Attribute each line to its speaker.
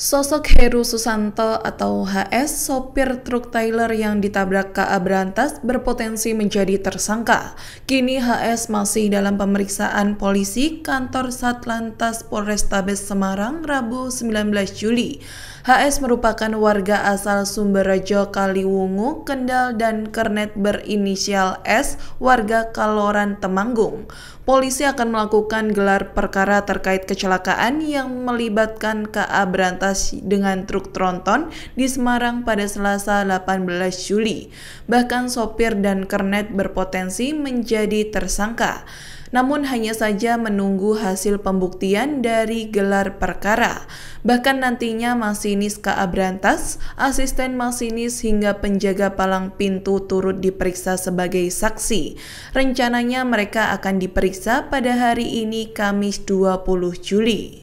Speaker 1: Sosok Heru Susanto atau HS, sopir truk Tyler yang ditabrak KA Berantas berpotensi menjadi tersangka. Kini HS masih dalam pemeriksaan polisi kantor Satlantas Polrestabes Semarang Rabu 19 Juli. HS merupakan warga asal Sumberjo Kaliwungu, Kendal dan kernet berinisial S, warga Kaloran Temanggung. Polisi akan melakukan gelar perkara terkait kecelakaan yang melibatkan KA Berantas dengan truk tronton di Semarang pada Selasa 18 Juli. Bahkan sopir dan kernet berpotensi menjadi tersangka namun hanya saja menunggu hasil pembuktian dari gelar perkara. Bahkan nantinya masinis KA Brantas, asisten masinis hingga penjaga palang pintu turut diperiksa sebagai saksi. Rencananya mereka akan diperiksa pada hari ini Kamis 20 Juli.